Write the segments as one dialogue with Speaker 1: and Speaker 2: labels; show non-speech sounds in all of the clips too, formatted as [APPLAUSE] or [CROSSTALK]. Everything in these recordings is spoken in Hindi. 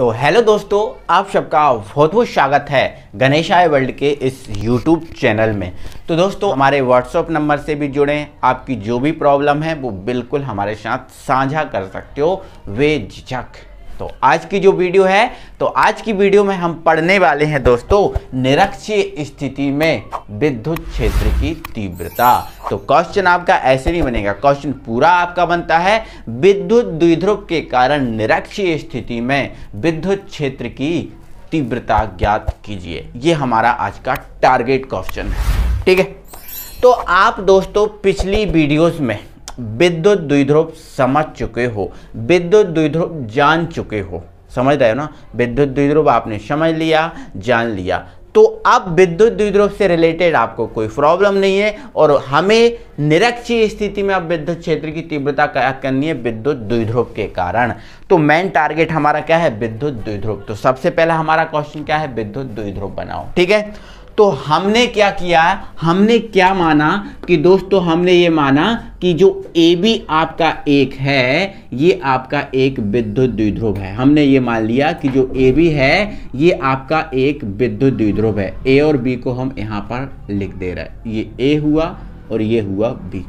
Speaker 1: तो हेलो दोस्तों आप सबका बहुत बहुत स्वागत है गणेश आय वर्ल्ड के इस यूट्यूब चैनल में तो दोस्तों हमारे व्हाट्सअप नंबर से भी जुड़ें आपकी जो भी प्रॉब्लम है वो बिल्कुल हमारे साथ साझा कर सकते हो वे झिझक दोस्तों आज की जो वीडियो है तो आज की वीडियो में हम पढ़ने वाले हैं दोस्तों निरक्षीय स्थिति में विद्युत क्षेत्र की तीव्रता तो क्वेश्चन आपका ऐसे नहीं बनेगा क्वेश्चन पूरा आपका बनता है विद्युत द्विध्रुव के कारण निरक्षीय स्थिति में विद्युत क्षेत्र की तीव्रता ज्ञात कीजिए ये हमारा आज का टारगेट क्वेश्चन है ठीक है तो आप दोस्तों पिछली वीडियोस में विद्युत द्विध्रुव समझ चुके हो विद्युत द्विध्रुव जान चुके हो समझ रहे हो ना विद्युत द्विध्रुव आपने समझ लिया जान लिया तो अब विद्युत द्विध्रुव से रिलेटेड आपको कोई प्रॉब्लम नहीं है और हमें निरक्षी स्थिति में अब विद्युत क्षेत्र की तीव्रता क्या करनी है विद्युत द्विध्रुव के कारण तो मेन टारगेट हमारा क्या है विद्युत द्विध्रुव तो सबसे पहला हमारा क्वेश्चन क्या है विद्युत द्विध्रुव बनाओ ठीक है तो हमने क्या किया हमने क्या माना कि दोस्तों हमने ये माना कि जो ए बी आपका एक है ये आपका एक विद्युत द्विध्रुव है हमने ये मान लिया कि जो ए बी है ये आपका एक विद्युत द्विध्रुव है ए और बी को हम यहाँ पर लिख दे रहे हैं ये ए हुआ और ये हुआ बी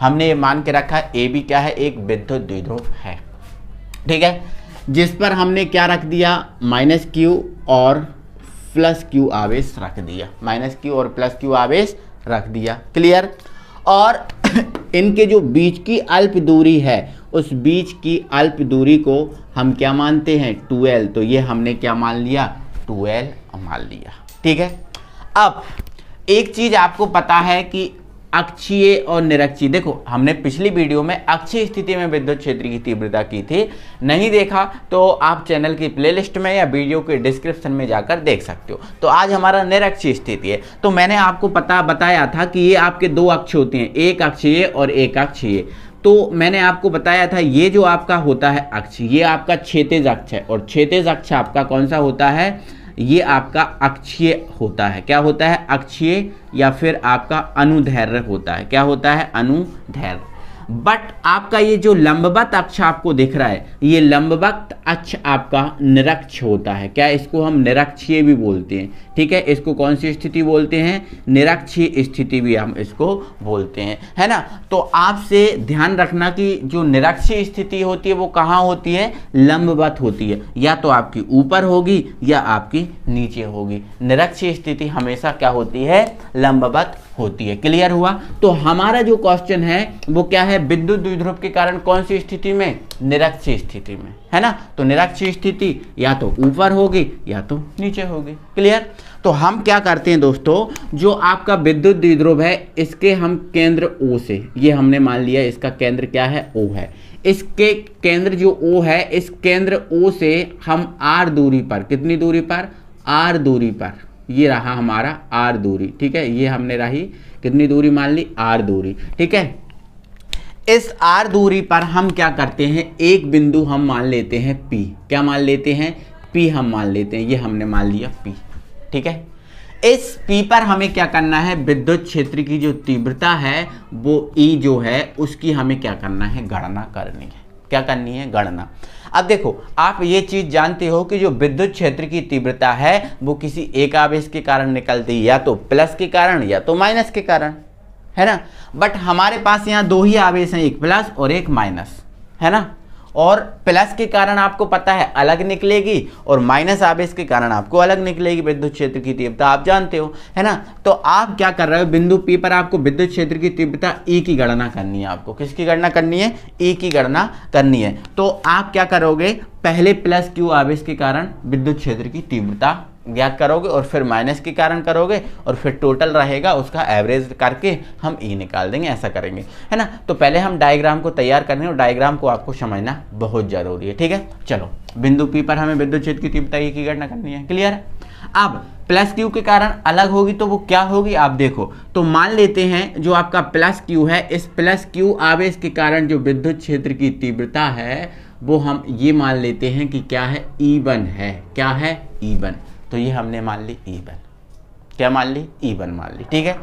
Speaker 1: हमने ये मान के रखा ए बी क्या है एक विद्युत द्विध्रुव है ठीक है जिस पर हमने क्या रख दिया माइनस क्यू और प्लस क्यू आवेश रख दिया माइनस क्यू और प्लस क्यू आवेश रख दिया क्लियर और [COUGHS] इनके जो बीच की अल्प दूरी है उस बीच की अल्प दूरी को हम क्या मानते हैं 2l तो ये हमने क्या मान लिया 2l मान लिया ठीक है अब एक चीज़ आपको पता है कि अक्षीय और निरक्षीय देखो हमने पिछली वीडियो में अक्षीय स्थिति में विद्युत क्षेत्र की तीव्रता की थी नहीं देखा तो आप चैनल की प्लेलिस्ट में या वीडियो के डिस्क्रिप्शन में जाकर देख सकते हो तो आज हमारा निरक्षीय स्थिति है तो मैंने आपको पता बताया था कि ये आपके दो अक्ष होते हैं एक अक्षीय और एक अक्षीय तो मैंने आपको बताया था ये जो आपका होता है अक्ष ये आपका क्षेत्र अक्ष है और क्षेत्र अक्ष आपका कौन सा होता है ये आपका अक्षीय होता है क्या होता है अक्षीय या फिर आपका अनुधैर्य होता है क्या होता है अनुधैर्य बट आपका ये जो लंबवत अक्ष आपको दिख रहा है ये लंबवत अक्ष आपका निरक्ष होता है क्या इसको हम निरक्षीय भी बोलते हैं ठीक है इसको कौन सी स्थिति बोलते हैं निरक्षीय स्थिति भी हम इसको बोलते हैं है ना तो आपसे ध्यान रखना कि जो निरक्षीय स्थिति होती है वो कहाँ होती है लंबवत होती है या तो आपकी ऊपर होगी या आपकी नीचे होगी निरक्षीय स्थिति हमेशा क्या होती है लंबवत होती है क्लियर हुआ तो हमारा जो क्वेश्चन है वो क्या है विद्युत द्विध्रुव के कारण कौन सी स्थिति में निरक्ष स्थिति में है ना तो निरक्ष स्थिति या तो ऊपर होगी या तो नीचे होगी क्लियर तो हम क्या करते हैं दोस्तों जो आपका विद्युत द्विध्रुव है इसके हम केंद्र ओ से ये हमने मान लिया इसका केंद्र क्या है ओ है इसके केंद्र जो ओ है इस केंद्र ओ से हम आर दूरी पर कितनी दूरी पर आर दूरी पर ये रहा हमारा आर दूरी ठीक है ये हमने रही कितनी दूरी मान ली आर दूरी ठीक है इस आर दूरी पर हम क्या करते हैं एक बिंदु हम मान लेते हैं पी क्या मान लेते हैं पी हम मान लेते हैं ये हमने मान लिया पी ठीक है इस पी पर हमें क्या करना है विद्युत क्षेत्र की जो तीव्रता है वो ई e जो है उसकी हमें क्या करना है गणना करनी है क्या करनी है गणना अब देखो आप ये चीज़ जानते हो कि जो विद्युत क्षेत्र की तीव्रता है वो किसी एक आवेश के कारण निकलती है या तो प्लस के कारण या तो माइनस के कारण है ना बट हमारे पास यहाँ दो ही आवेश हैं एक प्लस और एक माइनस है ना और प्लस के कारण आपको पता है अलग निकलेगी और माइनस आवेश के कारण आपको अलग निकलेगी विद्युत क्षेत्र की तीव्रता आप जानते हो है ना तो आप क्या कर रहे हो बिंदु पी पर आपको विद्युत क्षेत्र की तीव्रता ई e की गणना करनी है आपको किसकी गणना करनी है ई e की गणना करनी है तो आप क्या करोगे पहले प्लस क्यू आवेश के कारण विद्युत क्षेत्र की तीव्रता ज्ञात करोगे और फिर माइनस के कारण करोगे और फिर टोटल रहेगा उसका एवरेज करके हम ई e निकाल देंगे ऐसा करेंगे है ना तो पहले हम डायग्राम को तैयार करेंगे और डायग्राम को आपको समझना बहुत ज़रूरी है ठीक है चलो बिंदु पी पर हमें विद्युत क्षेत्र की तीव्रता e की गणना करनी है क्लियर है अब प्लस क्यू के कारण अलग होगी तो वो क्या होगी आप देखो तो मान लेते हैं जो आपका प्लस क्यू है इस प्लस क्यू आवेश के कारण जो विद्युत क्षेत्र की तीव्रता है वो हम ये मान लेते हैं कि क्या है ई e वन है क्या है ई वन तो ये हमने मान ली ईवन क्या मान ली ईवन मान ली ठीक है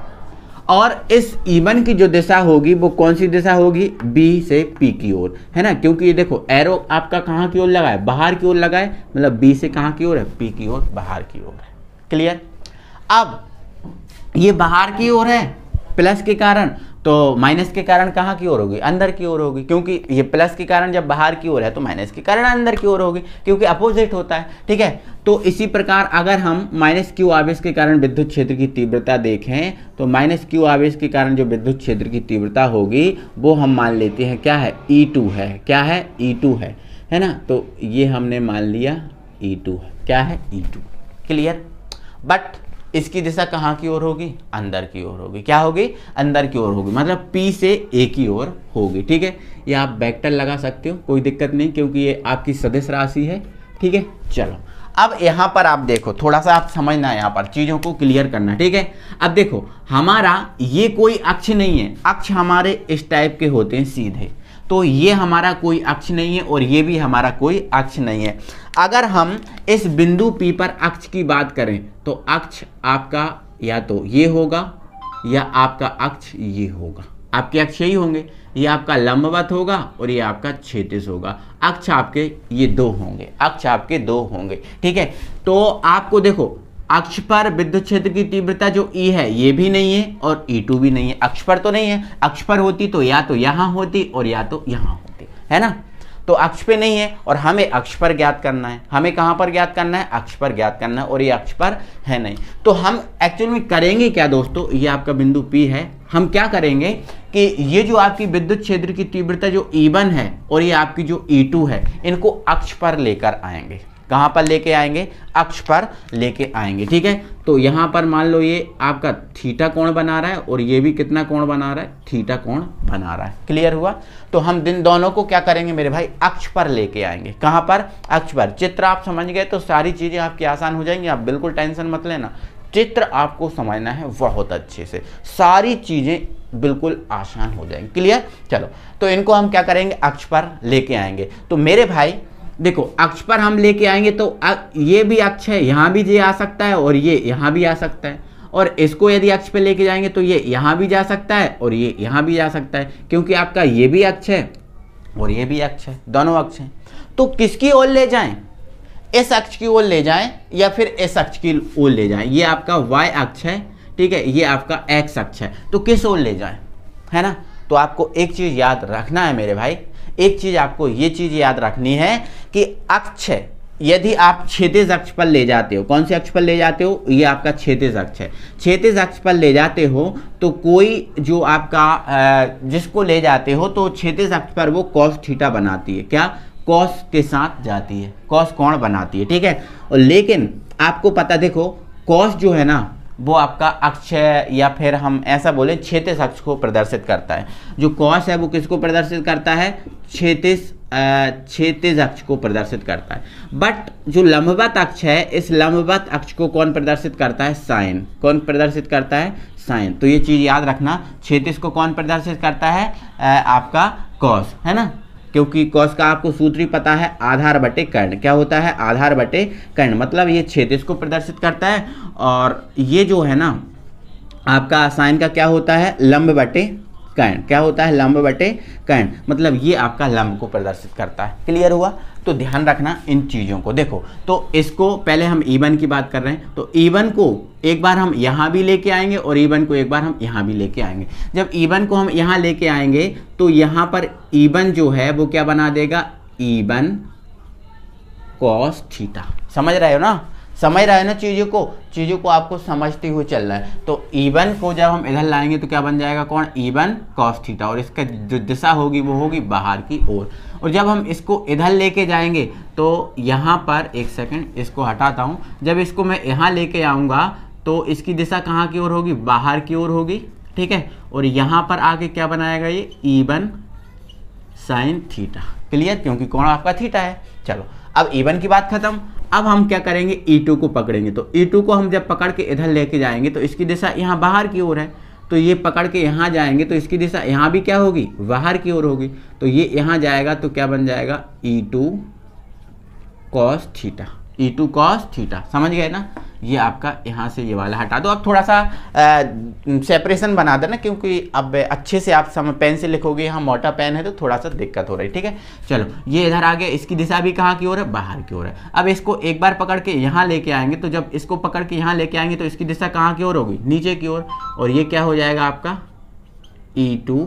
Speaker 1: और इस ईवन की जो दिशा होगी वो कौन सी दिशा होगी बी से पी की ओर है ना क्योंकि ये देखो एरो आपका कहाँ की ओर लगा है बाहर की ओर लगा है मतलब बी से कहाँ की ओर है पी की ओर बाहर की ओर है क्लियर अब ये बाहर की ओर है प्लस के कारण तो माइनस के कारण कहाँ की ओर होगी अंदर की ओर होगी क्योंकि ये प्लस के कारण जब बाहर की ओर है तो माइनस के कारण अंदर की ओर होगी क्योंकि अपोजिट होता है ठीक है तो इसी प्रकार अगर हम माइनस क्यू आवेश के कारण विद्युत क्षेत्र की तीव्रता देखें तो माइनस क्यू आवेश के कारण जो विद्युत क्षेत्र की तीव्रता होगी वो हम मान लेते हैं क्या है ई e टू है क्या है ई e टू है है ना तो ये हमने मान लिया ई e टू है क्या है ई टू क्लियर बट इसकी दिशा कहाँ की ओर होगी अंदर की ओर होगी क्या होगी अंदर की ओर होगी मतलब पी से A की ओर होगी ठीक है या आप बैक्टर लगा सकते हो कोई दिक्कत नहीं क्योंकि ये आपकी सदस्य राशि है ठीक है चलो अब यहाँ पर आप देखो थोड़ा सा आप समझना है यहाँ पर चीज़ों को क्लियर करना ठीक है अब देखो हमारा ये कोई अक्ष नहीं है अक्ष हमारे इस टाइप के होते हैं सीधे तो ये हमारा कोई अक्ष नहीं है और ये भी हमारा कोई अक्ष नहीं है अगर हम इस बिंदु पी पर अक्ष की बात करें तो अक्ष आपका या तो ये होगा या आपका अक्ष ये होगा आपके अक्ष यही होंगे ये आपका लंबवत होगा और ये आपका छेतिस होगा अक्ष आपके ये दो होंगे अक्ष आपके दो होंगे ठीक है तो आपको देखो अक्ष पर विद्युत क्षेत्र की तीव्रता जो E है ये भी नहीं है और E2 भी नहीं है अक्ष पर तो नहीं है अक्ष पर होती तो या तो यहाँ होती और या तो यहाँ होती है ना तो अक्ष पे नहीं है और हमें अक्ष पर ज्ञात करना है हमें कहां पर ज्ञात करना है अक्ष पर ज्ञात करना है और ये अक्ष पर है नहीं तो हम एक्चुअल करेंगे क्या दोस्तों ये आपका बिंदु पी है हम क्या करेंगे कि ये जो आपकी विद्युत क्षेत्र की तीव्रता जो E1 है और ये आपकी जो E2 है इनको अक्ष पर लेकर आएंगे कहाँ पर लेके आएंगे अक्ष पर लेके आएंगे ठीक है तो यहाँ पर मान लो ये आपका थीटा कोण बना रहा है और ये भी कितना कोण बना रहा है थीटा कोण बना रहा है क्लियर हुआ तो हम दिन दोनों को क्या करेंगे मेरे भाई अक्ष पर लेके आएंगे कहाँ पर अक्ष पर चित्र आप समझ गए तो सारी चीज़ें आपकी आसान हो जाएंगी आप बिल्कुल टेंशन मत लेना चित्र आपको समझना है बहुत अच्छे से सारी चीज़ें बिल्कुल आसान हो जाएंगे क्लियर चलो तो इनको हम क्या करेंगे अक्ष पर लेके आएंगे तो मेरे भाई देखो अक्ष पर हम लेके आएंगे तो ये भी अक्ष है यहाँ भी ये आ सकता है और ये यहाँ भी आ सकता है और इसको यदि अक्ष पर लेके जाएंगे तो ये यहाँ भी जा सकता है और ये यहाँ भी जा सकता है क्योंकि आपका ये भी अक्ष है और ये भी अक्ष है दोनों अक्ष हैं तो किसकी ओर ले जाएं इस अक्ष की ओर ले जाएं या फिर इस अक्ष की ओर ले जाएं ये आपका y अक्ष है ठीक है ये आपका x अक्ष है तो किस ओर ले जाएं है ना तो आपको एक चीज़ याद रखना है मेरे भाई एक चीज़ आपको ये चीज़ याद रखनी है कि अक्ष यदि आप क्षेत्र अक्ष पर ले जाते हो कौन से अक्ष पर ले जाते हो ये आपका क्षेत्र अक्ष है क्षेत्र अक्ष पर ले जाते हो तो कोई जो आपका जिसको ले जाते हो तो क्षेत्र अक्ष पर वो कॉस थीटा बनाती है क्या कॉस के साथ जाती है कॉस कौन बनाती है ठीक है और लेकिन आपको पता देखो कॉस जो है ना वो आपका अक्ष है या फिर हम ऐसा बोले क्षेत्र अक्ष को प्रदर्शित करता है जो कॉस है वो किसको प्रदर्शित करता है क्षेत्रिस क्षेत्रिज अक्ष को प्रदर्शित करता है बट जो लंबवत अक्ष है इस लंबवत अक्ष को कौन प्रदर्शित करता है साइन कौन प्रदर्शित करता है साइन तो ये चीज़ याद रखना क्षेत्रिस को कौन प्रदर्शित करता है आपका कॉस है ना क्योंकि कॉस का आपको सूत्र ही पता है आधार बटे कर्ण क्या होता है आधार बटे कर्ण मतलब ये क्षेत्र इसको प्रदर्शित करता है और ये जो है ना आपका साइन का क्या होता है लंब बटे कर्ण क्या होता है लंब बटे कर्ण मतलब ये आपका लंब को प्रदर्शित करता है क्लियर हुआ तो ध्यान रखना इन चीज़ों को देखो तो इसको पहले हम ईवन e की बात कर रहे हैं तो ईवन e को एक बार हम यहाँ भी लेके आएंगे और ईवन e को एक बार हम यहाँ भी लेके आएंगे जब ईवन को हम यहाँ लेके आएंगे तो यहाँ पर ईवन जो है वो क्या बना देगा ईवन कॉस थीटा समझ रहे हो ना समझ रहे है ना चीज़ों को चीज़ों को आपको समझते हुए चलना है तो ईवन को जब हम इधर लाएंगे तो क्या बन जाएगा कौन ईवन कॉस थीटा और इसका जो दिशा होगी वो होगी बाहर की ओर और जब हम इसको इधर लेके जाएंगे तो यहाँ पर एक सेकेंड इसको हटाता हूँ जब इसको मैं यहाँ लेके आऊँगा तो इसकी दिशा कहाँ की ओर होगी बाहर की ओर होगी ठीक है और यहाँ पर आके क्या बनाएगा ये ईवन साइन थीटा क्लियर क्योंकि कौन आपका थीटा है चलो अब ईवन की बात खत्म अब हम क्या करेंगे E2 को पकड़ेंगे तो E2 को हम जब पकड़ के इधर लेके जाएंगे तो इसकी दिशा यहाँ बाहर की ओर है तो ये पकड़ के यहाँ जाएंगे तो इसकी दिशा यहाँ भी क्या होगी बाहर की ओर होगी तो ये यहाँ जाएगा तो क्या बन जाएगा E two cos theta E two cos theta समझ गए ना ये आपका यहाँ से ये वाला हटा दो अब थोड़ा सा सेपरेशन बना देना क्योंकि अब अच्छे से आप समय पेन से लिखोगे यहाँ मोटा पेन है तो थोड़ा सा दिक्कत हो रही है ठीक है चलो ये इधर आ गया इसकी दिशा भी कहाँ की ओर है बाहर की ओर है अब इसको एक बार पकड़ के यहाँ लेके आएंगे तो जब इसको पकड़ के यहाँ लेके आएंगे तो इसकी दिशा कहाँ की ओर होगी नीचे की ओर और ये क्या हो जाएगा आपका ई टू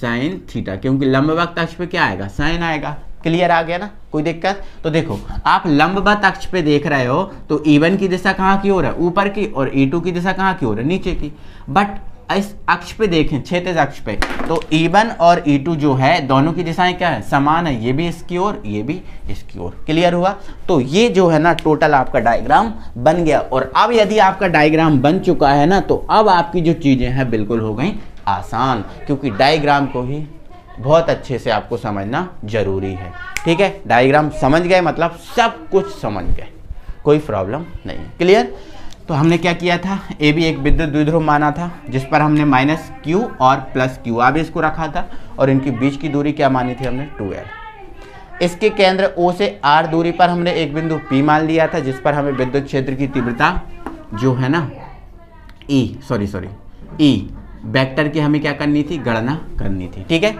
Speaker 1: साइन थीटा क्योंकि लंबे वक्त अक्ष पे क्या आएगा साइन आएगा क्लियर आ गया ना कोई दिक्कत तो देखो आप लंबवत अक्ष पे देख रहे हो तो E1 की दिशा कहाँ की ओर है ऊपर की और ई e की दिशा कहाँ की ओर है नीचे की बट इस अक्ष पे देखें क्षेत्र अक्ष पे तो E1 और E2 जो है दोनों की दिशाएं क्या है समान है ये भी इसकी ओर ये भी इसकी ओर क्लियर हुआ तो ये जो है ना टोटल आपका डायग्राम बन गया और अब यदि आपका डायग्राम बन चुका है ना तो अब आपकी जो चीज़ें हैं बिल्कुल हो गई आसान क्योंकि डायग्राम को ही बहुत अच्छे से आपको समझना जरूरी है ठीक है डायग्राम समझ गए मतलब सब कुछ समझ गए कोई प्रॉब्लम नहीं क्लियर तो हमने क्या किया था ए भी एक विद्युत द्विध्रुव माना था जिस पर हमने माइनस क्यू और प्लस क्यू आवेश इसको रखा था और इनके बीच की दूरी क्या मानी थी हमने टू एल इसके केंद्र ओ से आर दूरी पर हमने एक बिंदु पी मान लिया था जिस पर हमें विद्युत क्षेत्र की तीव्रता जो है ना E sorry sorry E vector की हमें क्या करनी थी गणना करनी थी ठीक है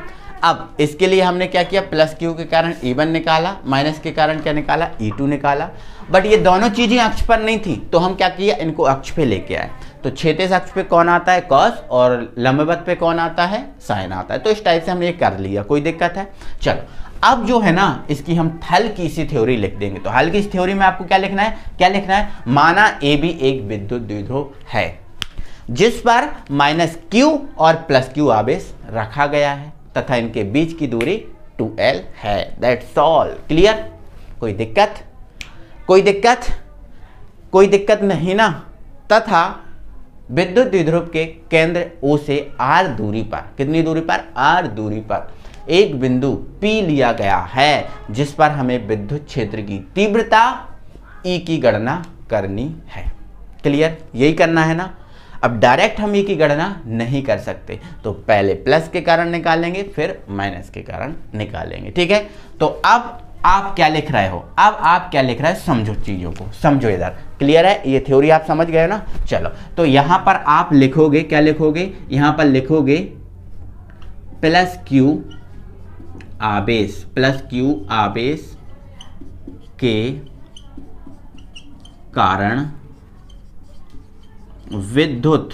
Speaker 1: अब इसके लिए हमने क्या किया प्लस क्यू के कारण ई e वन निकाला माइनस के कारण क्या निकाला ई e टू निकाला बट ये दोनों चीज़ें अक्ष पर नहीं थी तो हम क्या किया इनको अक्ष पे लेके आए तो छेते अक्ष पे कौन आता है कॉस और लंबवत पे कौन आता है साइन आता है तो इस टाइप से हमने ये कर लिया कोई दिक्कत है चलो अब जो है ना इसकी हम थल की इसी थ्योरी लिख देंगे तो हल की इस थ्योरी में आपको क्या लिखना है क्या लिखना है माना ए बी एक विद्युत द्विध्रुव है जिस पर माइनस क्यू और प्लस क्यू आवेश रखा गया है तथा इनके बीच की दूरी 2l है दैट्स ऑल क्लियर कोई दिक्कत कोई दिक्कत कोई दिक्कत नहीं ना तथा विद्युत विध्रुव के केंद्र O से R दूरी पर कितनी दूरी पर R दूरी पर एक बिंदु P लिया गया है जिस पर हमें विद्युत क्षेत्र की तीव्रता E की गणना करनी है क्लियर यही करना है ना अब डायरेक्ट हम ये की गणना नहीं कर सकते तो पहले प्लस के कारण निकालेंगे फिर माइनस के कारण निकालेंगे ठीक है तो अब आप क्या लिख रहे हो अब आप क्या लिख रहे हो समझो चीज़ों को समझो इधर क्लियर है ये थ्योरी आप समझ गए ना चलो तो यहां पर आप लिखोगे क्या लिखोगे यहां पर लिखोगे प्लस क्यू आवेश प्लस क्यू आवेश के कारण विद्युत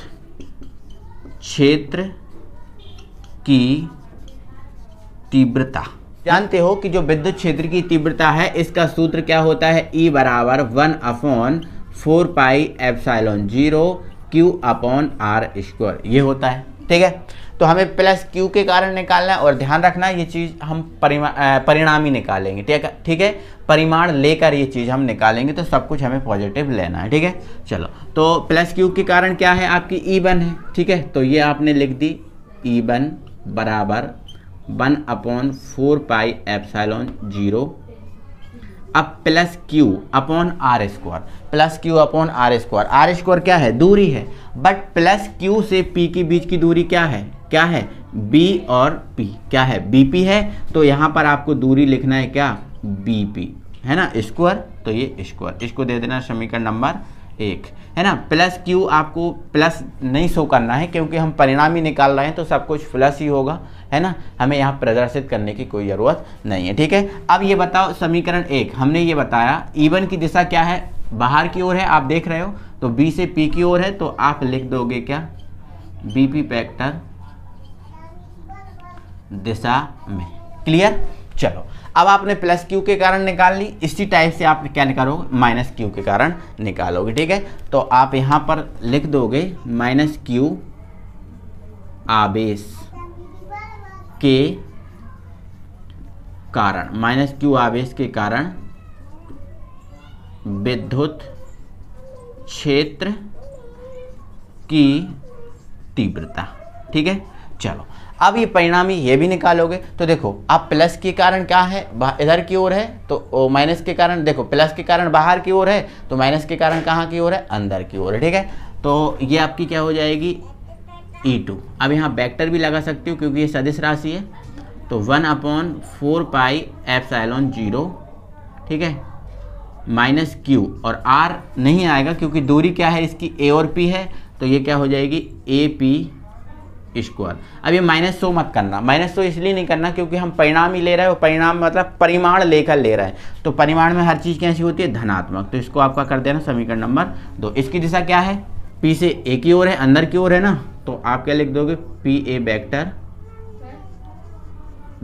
Speaker 1: क्षेत्र की तीव्रता जानते हो कि जो विद्युत क्षेत्र की तीव्रता है इसका सूत्र क्या होता है ई e बराबर one upon four pi epsilon zero Q upon R square ये होता है ठीक है तो हमें प्लस क्यू के कारण निकालना है और ध्यान रखना ये चीज़ हम परिमा परिणामी निकालेंगे ठीक है ठीक है परिमाण लेकर ये चीज़ हम निकालेंगे तो सब कुछ हमें पॉजिटिव लेना है ठीक है चलो तो प्लस क्यू के कारण क्या है आपकी ई बन है ठीक है तो ये आपने लिख दी ई बन बराबर one upon four pi epsilon zero अब plus Q upon R square plus Q upon R square R square क्या है दूरी है बट प्लस क्यू से पी के बीच की दूरी क्या है क्या है बी और पी क्या है बी है तो यहाँ पर आपको दूरी लिखना है क्या बी है ना स्क्वायर तो ये स्क्वायर इसको दे देना समीकरण नंबर एक है ना प्लस क्यू आपको प्लस नहीं शो करना है क्योंकि हम परिणाम ही निकाल रहे हैं तो सब कुछ प्लस ही होगा है ना हमें यहाँ प्रदर्शित करने की कोई ज़रूरत नहीं है ठीक है अब ये बताओ समीकरण एक हमने ये बताया ईवन की दिशा क्या है बाहर की ओर है आप देख रहे हो तो बी से पी की ओर है तो आप लिख दोगे क्या बी पी पैक्टर दिशा में क्लियर चलो अब आपने प्लस क्यू के कारण निकाल ली इसी टाइप से आप क्या निकालोगे माइनस क्यू के कारण निकालोगे ठीक है तो आप यहां पर लिख दोगे माइनस क्यू आवेश के कारण माइनस क्यू आवेश के कारण विद्युत क्षेत्र की तीव्रता ठीक है चलो अब ये परिणामी ये भी निकालोगे तो देखो आप प्लस के कारण क्या है इधर की ओर है तो माइनस के कारण देखो प्लस के कारण बाहर की ओर है तो माइनस के कारण कहाँ की ओर है अंदर की ओर है ठीक है तो ये आपकी क्या हो जाएगी ई e टू अब यहाँ वेक्टर भी लगा सकती हो क्योंकि ये सदिश राशि है तो one upon four pi epsilon zero ठीक है माइनस क्यू और आर नहीं आएगा क्योंकि दूरी क्या है इसकी ए और पी है तो ये क्या हो जाएगी ए पी स्क्वायर अब ये माइनस सौ मत करना माइनस सौ इसलिए नहीं करना क्योंकि हम परिणाम ही ले रहे हैं और परिणाम मतलब परिमाण लेकर ले रहे हैं तो परिमाण में हर चीज़ कैसी होती है धनात्मक तो इसको आपका कर देना समीकरण नंबर दो इसकी दिशा क्या है पी से ए की ओर है अंदर की ओर है ना तो आप क्या लिख दोगे पी ए बैक्टर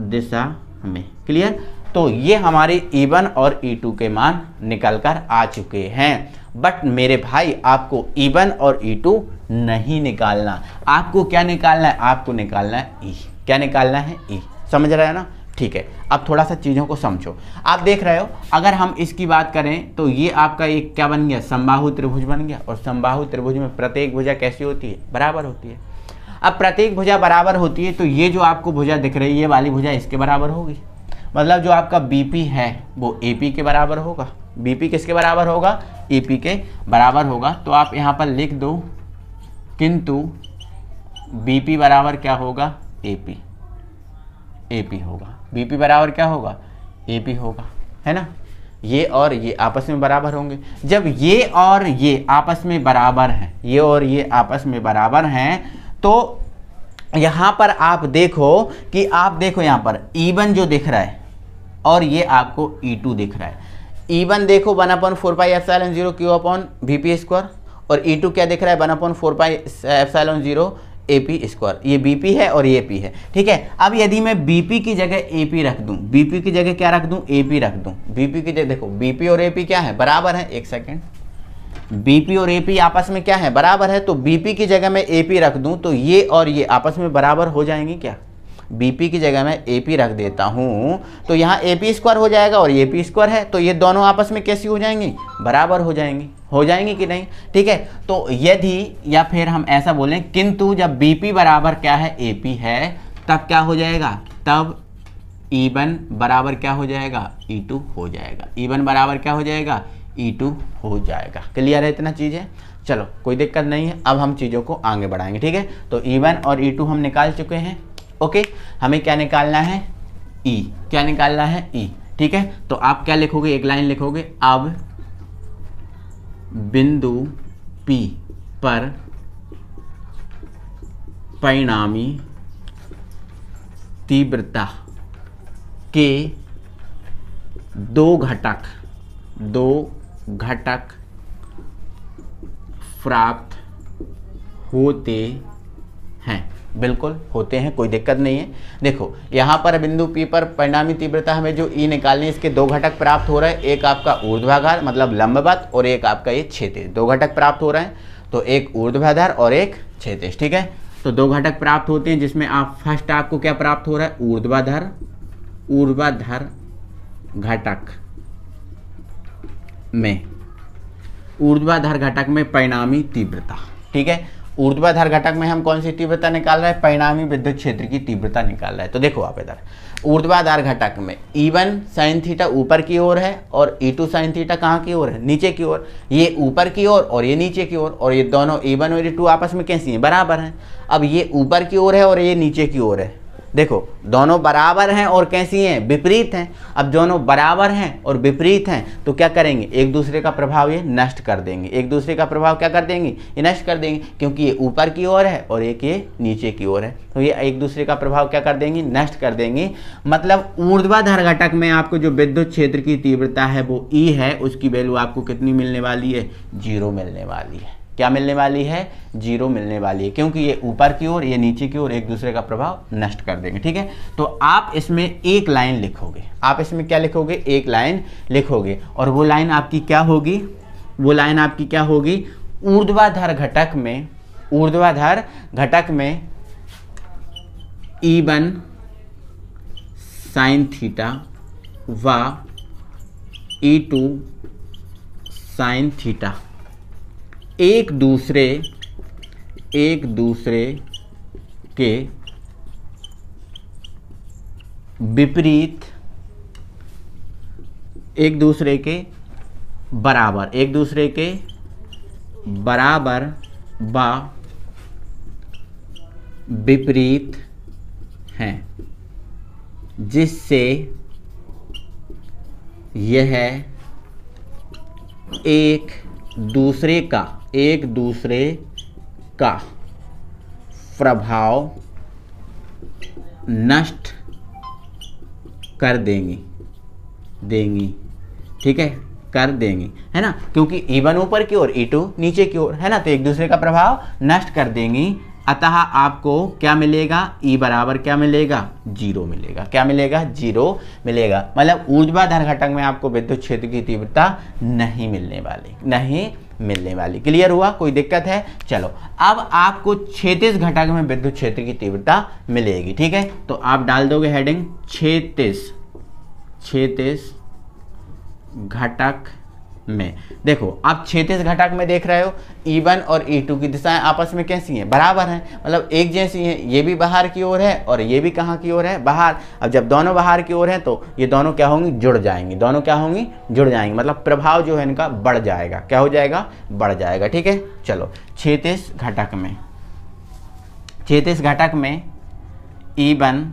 Speaker 1: दिशा हमें क्लियर तो ये हमारे E1 और E2 के मान निकल कर आ चुके हैं बट मेरे भाई आपको E1 और E2 नहीं निकालना आपको क्या निकालना है आपको निकालना है ई क्या निकालना है ई समझ रहे हैं ना ठीक है अब थोड़ा सा चीज़ों को समझो आप देख रहे हो अगर हम इसकी बात करें तो ये आपका एक क्या बन गया संबाहु त्रिभुज बन गया और संबाहु त्रिभुज में प्रत्येक भुजा कैसी होती है बराबर होती है अब प्रत्येक भुजा बराबर होती है तो ये जो आपको भुजा दिख रही है ये वाली भुजा इसके बराबर होगी मतलब जो आपका बी है वो ए के बराबर होगा बी किसके बराबर होगा ए के बराबर होगा तो आप यहाँ पर लिख दो किंतु बीपी बराबर क्या होगा एपी एपी होगा बीपी बराबर क्या होगा एपी होगा है ना ये और ये आपस में बराबर होंगे जब ये और ये आपस में बराबर हैं ये और ये आपस में बराबर हैं तो यहाँ पर आप देखो कि आप देखो यहाँ पर E1 जो दिख रहा है और ये आपको E2 दिख रहा है E1 देखो वन अपॉन फोर पाई एफ zero Q upon V P square और ई e टू क्या दिख रहा है one upon four pi epsilon zero A P square ये बी पी है और ये पी है ठीक है अब यदि मैं बी पी की जगह ए पी रख दूँ बी पी की जगह क्या रख दूँ ए पी रख दूँ बी पी की जगह देखो बी पी और ए पी क्या है बराबर है एक सेकेंड बीपी और एपी आपस में क्या है बराबर है तो बीपी की जगह मैं एपी रख दूं तो ये और ये आपस में बराबर हो जाएंगी क्या बीपी की जगह मैं एपी रख देता हूँ तो यहाँ ए पी स्क्वायर हो जाएगा और ए पी स्क्वायर है तो ये दोनों आपस में कैसी हो जाएंगी बराबर हो जाएंगी हो जाएंगी कि नहीं ठीक है तो यदि या फिर हम ऐसा बोलें किंतु जब बीपी बराबर क्या है एपी है तब क्या हो जाएगा तब ई वन बराबर क्या हो जाएगा ई टू हो जाएगा ई बराबर क्या हो जाएगा ई टू हो जाएगा क्लियर है इतना चीज़ है चलो कोई दिक्कत नहीं है अब हम चीज़ों को आगे बढ़ाएंगे ठीक है तो ई वन और ई टू हम निकाल चुके हैं ओके हमें क्या निकालना है ई e. क्या निकालना है ई e. ठीक है तो आप क्या लिखोगे एक लाइन लिखोगे अब बिंदु पी पर परिणामी तीव्रता के दो घटक दो घटक प्राप्त होते हैं बिल्कुल होते हैं कोई दिक्कत नहीं है देखो यहाँ पर बिंदु पी पर परिणामी तीव्रता हमें जो ई e निकालनी है इसके दो घटक प्राप्त हो रहे हैं एक आपका ऊर्ध्वाधार मतलब लंबवत और एक आपका ये क्षेत्र दो घटक प्राप्त हो रहे हैं तो एक ऊर्ध्वाधार और एक क्षेत्र ठीक है तो दो घटक प्राप्त होते हैं जिसमें आप फर्स्ट आपको क्या प्राप्त हो रहा है ऊर्ध्वाधार ऊर्ध्वाधार घटक में ऊर्ध्वाधार घटक में परिणामी तीव्रता ठीक है ऊर्ध्वाधर घटक में हम कौन सी तीव्रता निकाल रहे हैं परिणामी विद्युत क्षेत्र की तीव्रता निकाल रहे हैं तो देखो आप इधर ऊर्ध्वाधार घटक में ई वन साइन थीटा ऊपर की ओर है और ई टू साइन थीटा कहाँ की ओर है नीचे की ओर ये ऊपर की ओर और ये नीचे की ओर और ये दोनों ई e वन और ई e टू आपस में कैसी हैं बराबर हैं अब ये ऊपर की ओर है और ये नीचे की ओर है देखो दोनों बराबर हैं और कैसी हैं विपरीत हैं अब दोनों बराबर हैं और विपरीत हैं तो क्या करेंगे एक दूसरे का प्रभाव ये नष्ट कर देंगे एक दूसरे का प्रभाव क्या कर देंगे ये नष्ट कर देंगे क्योंकि ये ऊपर की ओर है और एक ये नीचे की ओर है तो ये एक दूसरे का प्रभाव क्या कर देंगे नष्ट कर देंगे मतलब ऊर्ध्वाधर घटक में आपको जो विद्युत क्षेत्र की तीव्रता है वो ई e है उसकी वैल्यू आपको कितनी मिलने वाली है जीरो मिलने वाली है क्या मिलने वाली है जीरो मिलने वाली है क्योंकि ये ऊपर की ओर ये नीचे की ओर एक दूसरे का प्रभाव नष्ट कर देंगे ठीक है तो आप इसमें एक लाइन लिखोगे आप इसमें क्या लिखोगे एक लाइन लिखोगे और वो लाइन आपकी क्या होगी वो लाइन आपकी क्या होगी ऊर्ध्वाधर घटक में ऊर्ध्वाधर घटक में E e one sine theta व ई टू साइन थीटा एक दूसरे एक दूसरे के विपरीत एक दूसरे के बराबर एक दूसरे के बराबर व विपरीत हैं जिससे यह एक दूसरे का एक दूसरे का प्रभाव नष्ट कर देंगी देंगी ठीक है कर देंगे है ना क्योंकि ई e वन ऊपर की ओर ई e टू नीचे की ओर है ना तो एक दूसरे का प्रभाव नष्ट कर देंगी अतः आपको क्या मिलेगा ई e बराबर क्या मिलेगा जीरो मिलेगा क्या मिलेगा जीरो मिलेगा मतलब ऊर्ध्वाधर घटक में आपको विद्युत क्षेत्र की तीव्रता नहीं मिलने वाली नहीं मिलने वाली क्लियर हुआ कोई दिक्कत है चलो अब आपको छेतीस घटक में विद्युत क्षेत्र की तीव्रता मिलेगी ठीक है तो आप डाल दोगे हेडिंग छेतीस छेतीस घटक में देखो आप क्षैतिज घटक में देख रहे हो E1 और E2 की दिशाएं आपस में कैसी हैं बराबर हैं मतलब एक जैसी हैं ये भी बाहर की ओर है और ये भी कहाँ की ओर है बाहर अब जब दोनों बाहर की ओर हैं तो ये दोनों क्या होंगी जुड़ जाएंगी दोनों क्या होंगी जुड़ जाएंगी मतलब प्रभाव जो है इनका बढ़ जाएगा क्या हो जाएगा बढ़ जाएगा ठीक है चलो क्षेतिस घटक में क्षेतिस घटक में E e one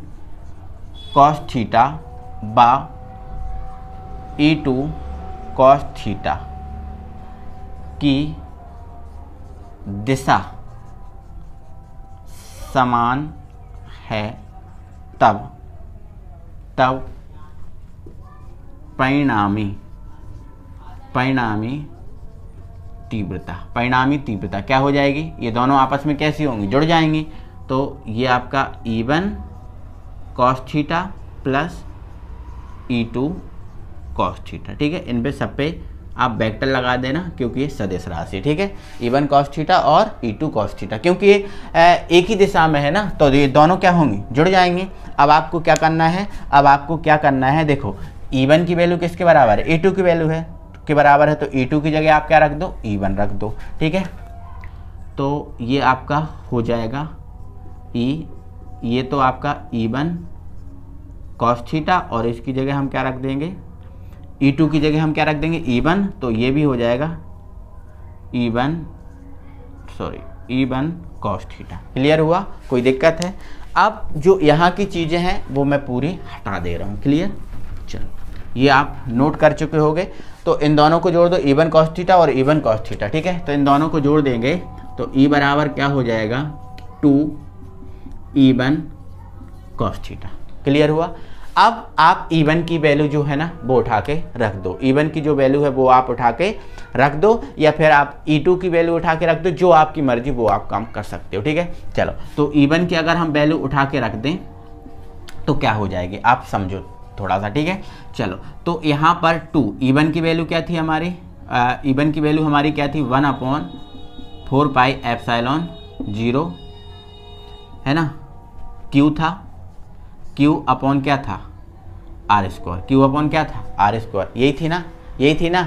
Speaker 1: cos theta बा E e two cos theta की दिशा समान है तब तब परिणामी परिणामी तीव्रता परिणामी तीव्रता क्या हो जाएगी ये दोनों आपस में कैसी होंगी जुड़ जाएंगी तो ये आपका E one cos theta plus E two cos theta ठीक है इन पे सब पे आप वेक्टर लगा देना क्योंकि ये सदिश राशि ठीक है ईवन वन कॉस थीटा और ई टू कॉस थीटा क्योंकि ये एक ही दिशा में है ना तो ये दोनों क्या होंगी जुड़ जाएंगे अब आपको क्या करना है अब आपको क्या करना है देखो ई e वन की वैल्यू किसके बराबर है ई e टू की वैल्यू है के बराबर है तो ई e टू की जगह आप क्या रख दो ई वन रख दो ठीक है तो ये आपका हो जाएगा ई ये तो आपका ई वन कॉस थीटा और इसकी जगह हम क्या रख देंगे E2 टू की जगह हम क्या रख देंगे ई e वन तो ये भी हो जाएगा E1 one sorry E one theta clear हुआ कोई दिक्कत है अब जो यहाँ की चीज़ें हैं वो मैं पूरी हटा दे रहा हूँ क्लियर चलो ये आप नोट कर चुके होंगे तो इन दोनों को जोड़ दो E1 वन थीटा और E1 वन थीटा ठीक है तो इन दोनों को जोड़ देंगे तो ई e बराबर क्या हो जाएगा two E one cos theta clear हुआ अब आप इवन की वैल्यू जो है ना वो उठा के रख दो इवन की जो वैल्यू है वो आप उठा के रख दो या फिर आप ई e टू की वैल्यू उठा के रख दो जो आपकी मर्जी वो आप काम कर सकते हो ठीक है चलो तो इवन की अगर हम वैल्यू उठा के रख दें तो क्या हो जाएगी आप समझो थोड़ा सा ठीक है चलो तो यहाँ पर टू इवन की वैल्यू क्या थी हमारी इवन की वैल्यू हमारी क्या थी one upon four pi epsilon zero है ना क्यू था क्यू अपॉन क्या था आर स्क्वायर क्यू अपॉन क्या था आर स्क्वायर यही थी ना यही थी ना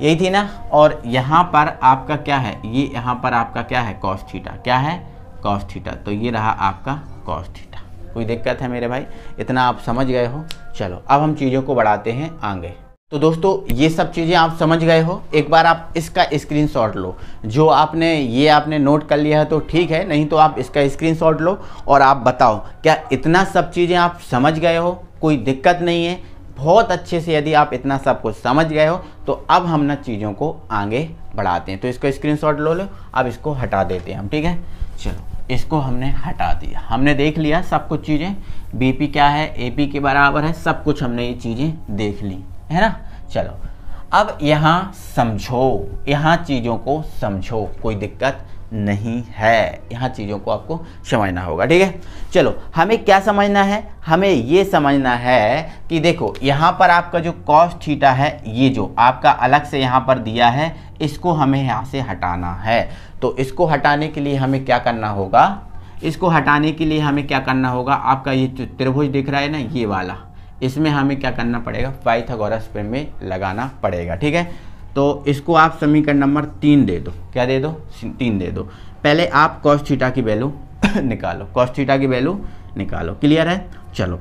Speaker 1: यही थी ना और यहाँ पर आपका क्या है ये यहाँ पर आपका क्या है कॉस थीटा क्या है कॉस थीटा तो ये रहा आपका कॉस थीटा कोई दिक्कत है मेरे भाई इतना आप समझ गए हो चलो अब हम चीज़ों को बढ़ाते हैं आगे तो दोस्तों ये सब चीज़ें आप समझ गए हो एक बार आप इसका स्क्रीनशॉट लो जो आपने ये आपने नोट कर लिया है तो ठीक है नहीं तो आप इसका स्क्रीनशॉट लो और आप बताओ क्या इतना सब चीज़ें आप समझ गए हो कोई दिक्कत नहीं है बहुत अच्छे से यदि आप इतना सब कुछ समझ गए हो तो अब हम ना चीज़ों को आगे बढ़ाते हैं तो इसको शॉट लो लो अब इसको हटा देते हैं हम ठीक है चलो इसको हमने हटा दिया हमने देख लिया सब कुछ चीज़ें पी क्या है पी के बराबर है सब कुछ हमने ये चीज़ें देख ली है ना चलो अब यहाँ समझो यहाँ चीज़ों को समझो कोई दिक्कत नहीं है यहाँ चीज़ों को आपको समझना होगा ठीक है चलो हमें क्या समझना है हमें ये समझना है कि देखो यहाँ पर आपका जो कॉस्ट थीटा है ये जो आपका अलग से यहाँ पर दिया है इसको हमें यहाँ से हटाना है तो इसको हटाने के लिए हमें क्या करना होगा इसको हटाने के लिए हमें क्या करना होगा आपका ये त्रिभुज दिख रहा है ना ये वाला इसमें हमें क्या करना पड़ेगा पाइथागोरस प्रमेय में लगाना पड़ेगा ठीक है तो इसको आप समीकरण नंबर तीन दे दो क्या दे दो तीन दे दो पहले आप कॉस थीटा की वैल्यू [COUGHS] निकालो कॉस थीटा की वैल्यू निकालो क्लियर है चलो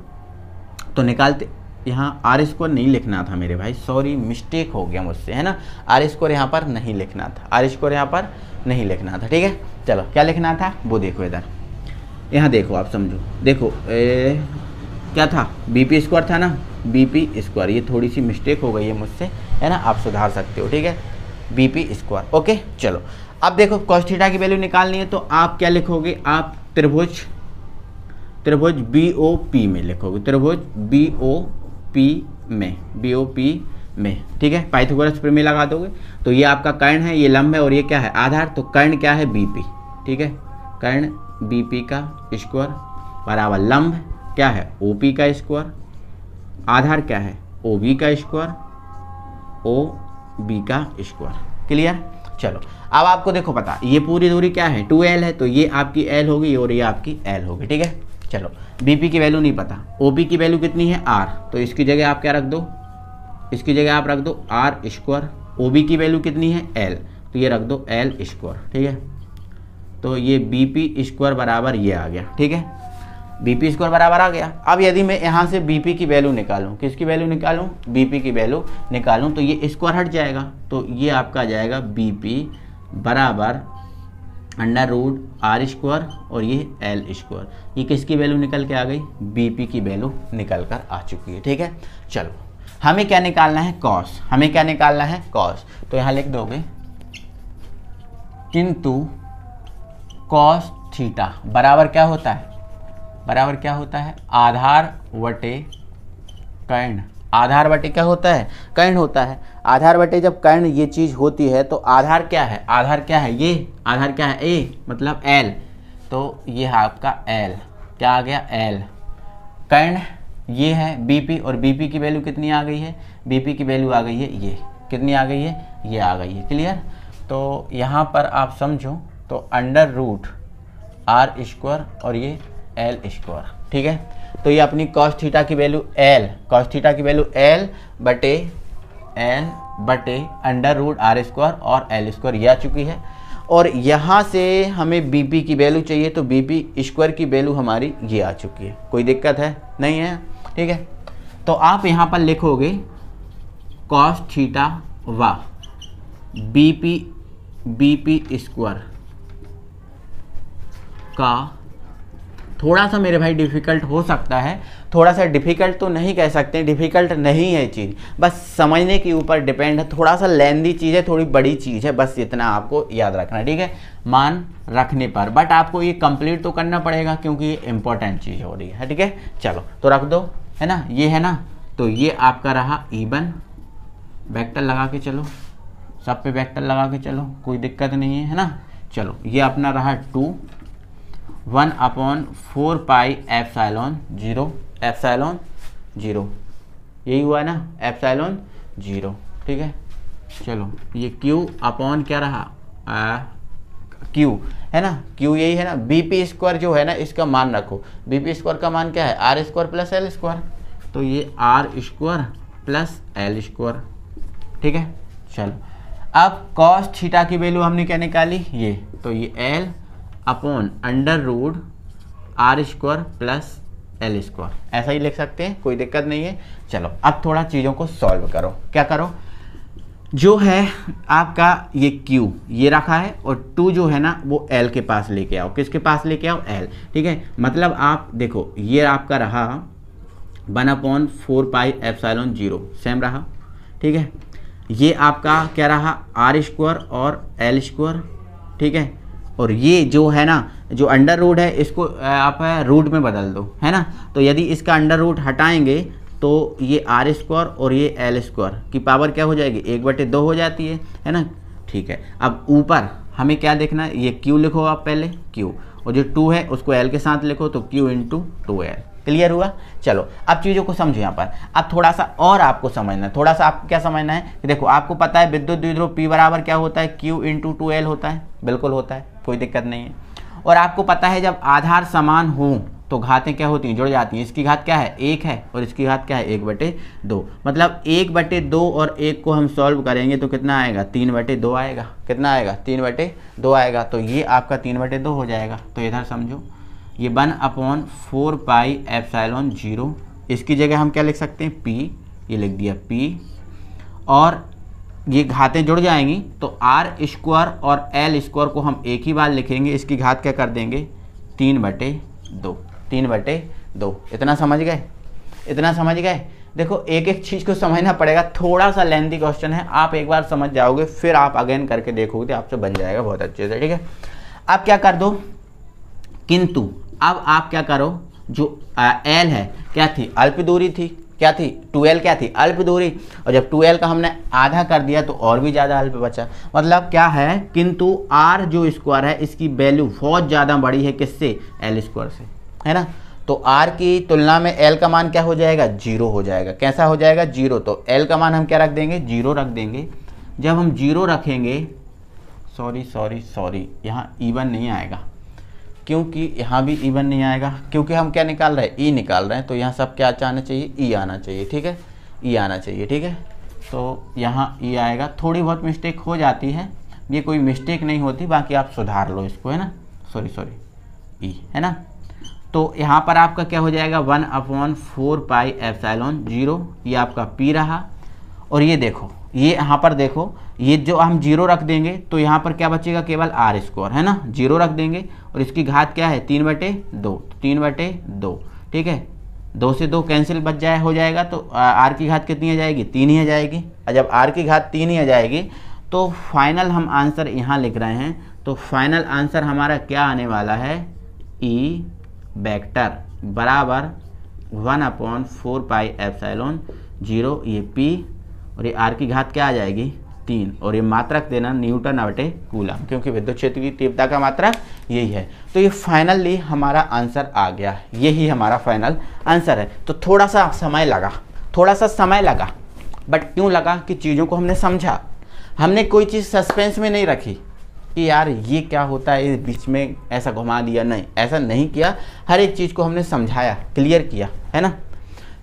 Speaker 1: तो निकालते यहाँ आर स्कोर नहीं लिखना था मेरे भाई सॉरी मिस्टेक हो गया मुझसे है ना आर स्कोर यहाँ पर नहीं लिखना था आर स्कोर यहाँ पर नहीं लिखना था ठीक है चलो क्या लिखना था वो देखो इधर यहाँ देखो आप समझो देखो ए, क्या था बी पी स्क्वायर था ना बी पी स्क्वायर ये थोड़ी सी मिस्टेक हो गई है मुझसे है ना आप सुधार सकते हो ठीक है बी पी स्क्वायर ओके चलो अब देखो कॉस्टिटा की वैल्यू निकालनी है तो आप क्या लिखोगे आप त्रिभुज त्रिभुज बी ओ पी में लिखोगे त्रिभुज बी ओ पी में बी ओ पी में ठीक है पाइथागोरस प्रमेय लगा दोगे तो ये आपका कर्ण है ये लंब है और ये क्या है आधार तो कर्ण क्या है बी पी ठीक है कर्ण बी पी का स्क्वायर बराबर लंब क्या है ओ पी का स्क्वायर आधार क्या है ओ बी का स्क्वायर ओ बी का स्क्वायर क्लियर चलो अब आपको देखो पता ये पूरी दूरी क्या है टू एल है तो ये आपकी एल होगी और ये आपकी एल होगी ठीक है चलो पी की वैल्यू नहीं पता पी की वैल्यू कितनी है आर तो इसकी जगह आप क्या रख दो इसकी जगह आप रख दो आर स्क्वायर ओ बी की वैल्यू कितनी है एल तो ये रख दो एल स्क्वायर ठीक है तो ये बी पी स्क्वायर बराबर ये आ गया ठीक है बी पी स्क्वायर बराबर आ गया अब यदि मैं यहाँ से बी पी की वैल्यू निकालूँ किसकी वैल्यू निकालूँ बी पी की वैल्यू निकालूँ तो ये स्क्वायर हट जाएगा तो ये आपका आ जाएगा बीपी बराबर अंडर रूट आर स्क्वायर और ये एल स्क्वायर ये किसकी वैल्यू निकल के आ गई बीपी की वैल्यू निकल कर आ चुकी है ठीक है चलो हमें क्या निकालना है कॉस हमें क्या निकालना है कॉस तो यहाँ लिख दोगे किंतु कॉस थीटा बराबर क्या होता है बराबर क्या होता है आधार वटे कर्ण आधार बटे क्या होता है कर्ण होता है आधार बटे जब कर्ण ये चीज़ होती है तो आधार क्या है आधार क्या है ये आधार क्या है ए मतलब एल तो ये है आपका एल क्या आ गया एल कर्ण ये है बीपी और बीपी की वैल्यू कितनी आ गई है बीपी की वैल्यू आ गई है ये कितनी आ गई है ये आ गई है क्लियर तो यहाँ पर आप समझो तो अंडर रूट आर स्क्वायर और ये एल स्क्वायर ठीक है तो ये अपनी कॉस थीटा की वैल्यू एल कॉस थीटा की वैल्यू एल बटे एन बटे अंडर रूट आर स्क्वायर और एल स्क्वायर ये आ चुकी है और यहाँ से हमें बीपी की वैल्यू चाहिए तो बीपी स्क्वायर की वैल्यू हमारी ये आ चुकी है कोई दिक्कत है नहीं है ठीक है तो आप यहाँ पर लिखोगे कॉस थीटा व B P B P square का थोड़ा सा मेरे भाई डिफ़िकल्ट हो सकता है थोड़ा सा डिफ़िकल्ट तो नहीं कह सकते डिफ़िकल्ट नहीं है चीज़ बस समझने के ऊपर डिपेंड है थोड़ा सा लेंदी चीज़ है थोड़ी बड़ी चीज़ है बस इतना आपको याद रखना ठीक है मान रखने पर बट आपको ये कंप्लीट तो करना पड़ेगा क्योंकि ये इंपॉर्टेंट चीज़ हो रही है ठीक है चलो तो रख दो है ना ये है ना तो ये आपका रहा ईबन वैक्टर लगा के चलो सब पे वैक्टर लगा के चलो कोई दिक्कत नहीं है है ना चलो ये अपना रहा two one upon four pi epsilon zero epsilon zero यही हुआ ना एफ साइलॉन जीरो ठीक है चलो ये क्यू अपॉन क्या रहा आ, क्यू है ना क्यू यही है ना बी पी स्क्वायर जो है ना इसका मान रखो बी पी स्क्वायर का मान क्या है R square plus L square तो ये R square plus L square ठीक है चलो अब कॉस थीटा की वैल्यू हमने क्या निकाली ये तो ये L upon under root R square plus L square ऐसा ही लिख सकते हैं कोई दिक्कत नहीं है चलो अब थोड़ा चीज़ों को सॉल्व करो क्या करो जो है आपका ये Q ये रखा है और 2 जो है ना वो L के पास लेके आओ किसके पास लेके आओ L ठीक है मतलब आप देखो ये आपका रहा one upon four pi epsilon zero same रहा ठीक है ये आपका क्या रहा आर स्क्वायर और एल स्क्वायर ठीक है और ये जो है ना जो अंडर रूट है इसको आप रूट में बदल दो है ना तो यदि इसका अंडर रूट हटाएंगे तो ये आर स्क्वायर और ये एल स्क्वायर की पावर क्या हो जाएगी एक बटे दो हो जाती है है ना ठीक है अब ऊपर हमें क्या देखना है ये क्यू लिखो आप पहले क्यू और जो टू है उसको एल के साथ लिखो तो Q into two L clear हुआ चलो अब चीज़ों को समझो यहाँ पर अब थोड़ा सा और आपको समझना है थोड़ा सा आपको क्या समझना है कि देखो आपको पता है विद्युत विद्रोह पी बराबर क्या होता है क्यू इंटू टू एल होता है बिल्कुल होता है कोई दिक्कत नहीं है और आपको पता है जब आधार समान हों तो घातें क्या होती हैं जुड़ जाती हैं इसकी घात क्या है एक है और इसकी घात क्या है एक बटे दो मतलब एक बटे दो और एक को हम सॉल्व करेंगे तो कितना आएगा तीन बटे दो आएगा कितना आएगा तीन बटे दो आएगा तो ये आपका तीन बटे दो हो जाएगा तो इधर समझो ये one upon four pi epsilon zero इसकी जगह हम क्या लिख सकते हैं पी ये लिख दिया पी और ये घातें जुड़ जाएंगी तो आर स्क्वायर और एल स्क्वायर को हम एक ही बार लिखेंगे इसकी घात क्या कर देंगे तीन बटे दो तीन बटे दो इतना समझ गए इतना समझ गए देखो एक एक चीज़ को समझना पड़ेगा थोड़ा सा लेंथी क्वेश्चन है आप एक बार समझ जाओगे फिर आप अगेन करके देखोगे तो आपसे बन जाएगा बहुत अच्छे से ठीक है अब क्या कर दो किंतु अब आप क्या करो जो एल है क्या थी अल्प दूरी थी क्या थी 2l क्या थी अल्प दूरी और जब 2l का हमने आधा कर दिया तो और भी ज़्यादा अल्प बचा मतलब क्या है किंतु r जो स्क्वायर है इसकी वैल्यू बहुत ज़्यादा बड़ी है किससे एल स्क्वायर से है ना तो r की तुलना में l का मान क्या हो जाएगा जीरो हो जाएगा कैसा हो जाएगा जीरो तो l का मान हम क्या रख देंगे जीरो रख देंगे जब हम जीरो रखेंगे सॉरी सॉरी सॉरी यहाँ ईवन नहीं आएगा क्योंकि यहाँ भी इवन नहीं आएगा क्योंकि हम क्या निकाल रहे हैं ई e निकाल रहे हैं तो यहाँ सब क्या आना चाहिए ई e आना चाहिए ठीक है ई e आना चाहिए ठीक है तो यहाँ ई आएगा थोड़ी बहुत मिस्टेक हो जाती है ये कोई मिस्टेक नहीं होती बाकी आप सुधार लो इसको है ना सॉरी सॉरी ई है ना तो यहाँ पर आपका क्या हो जाएगा one upon four pi epsilon zero ये आपका पी रहा और ये देखो ये यहाँ पर देखो ये जो हम जीरो रख देंगे तो यहाँ पर क्या बचेगा केवल आर स्क्वायर है ना जीरो रख देंगे और इसकी घात क्या है तीन बटे दो तीन बटे दो ठीक है दो से दो कैंसिल बच जाए हो जाएगा तो आर की घात कितनी आ जाएगी तीन ही आ जाएगी और जब आर की घात तीन ही आ जाएगी तो फाइनल हम आंसर यहाँ लिख रहे हैं तो फाइनल आंसर हमारा क्या आने वाला है ई e बैक्टर बराबर one upon four pi epsilon zero ये पी और ये आर की घात क्या आ जाएगी तीन और ये मात्रक देना न्यूटन अवटे कूलम क्योंकि विद्युत क्षेत्र की तीव्रता का मात्रक यही है तो ये फाइनली हमारा आंसर आ गया यही हमारा फाइनल आंसर है तो थोड़ा सा समय लगा थोड़ा सा समय लगा बट क्यों लगा कि चीज़ों को हमने समझा हमने कोई चीज़ सस्पेंस में नहीं रखी कि यार ये क्या होता है इस बीच में ऐसा घुमा दिया नहीं ऐसा नहीं किया हर एक चीज़ को हमने समझाया क्लियर किया है ना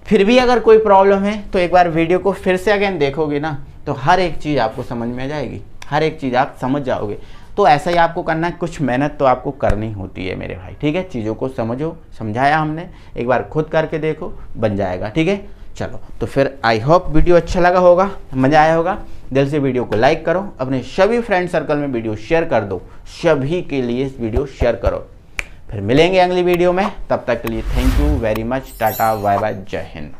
Speaker 1: फिर भी अगर कोई प्रॉब्लम है तो एक बार वीडियो को फिर से अगेन देखोगे ना तो हर एक चीज़ आपको समझ में आ जाएगी हर एक चीज़ आप समझ जाओगे तो ऐसा ही आपको करना है कुछ मेहनत तो आपको करनी होती है मेरे भाई ठीक है चीज़ों को समझो समझाया हमने एक बार खुद करके देखो बन जाएगा ठीक है चलो तो फिर आई होप वीडियो अच्छा लगा होगा मज़ा आया होगा दिल से वीडियो को लाइक करो अपने सभी फ्रेंड सर्कल में वीडियो शेयर कर दो सभी के लिए वीडियो शेयर करो फिर मिलेंगे अगली वीडियो में तब तक के लिए thank you very much tata bye bye जय हिंद